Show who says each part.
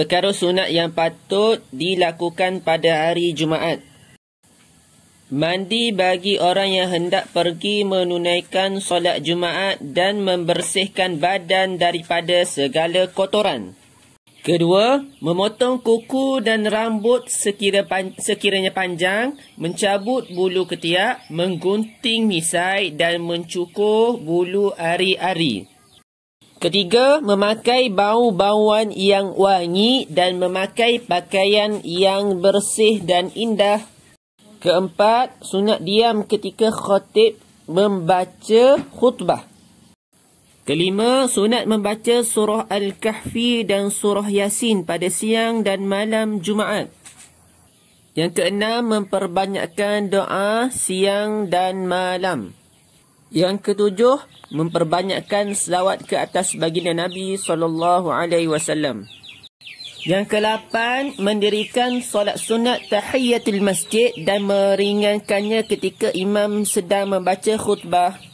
Speaker 1: Perkara sunat yang patut dilakukan pada hari Jumaat. Mandi bagi orang yang hendak pergi menunaikan solat Jumaat dan membersihkan badan daripada segala kotoran. Kedua, memotong kuku dan rambut sekira pan- sekiranya panjang, mencabut bulu ketiak, menggunting misai dan mencukur bulu ari-ari. Ketiga, memakai bau-bauan yang wangi dan memakai pakaian yang bersih dan indah. Keempat, sunat diam ketika khotib membaca khutbah. Kelima, sunat membaca surah Al-Kahfi dan surah Yasin pada siang dan malam Jumaat. Yang keenam, memperbanyakkan doa siang dan malam. Yang ketujuh, memperbanyakkan selawat ke atas baginda Nabi sallallahu alaihi wasallam. Yang kelapan, mendirikan solat sunat tahiyatul masjid dan meringankannya ketika imam sedang membaca khutbah.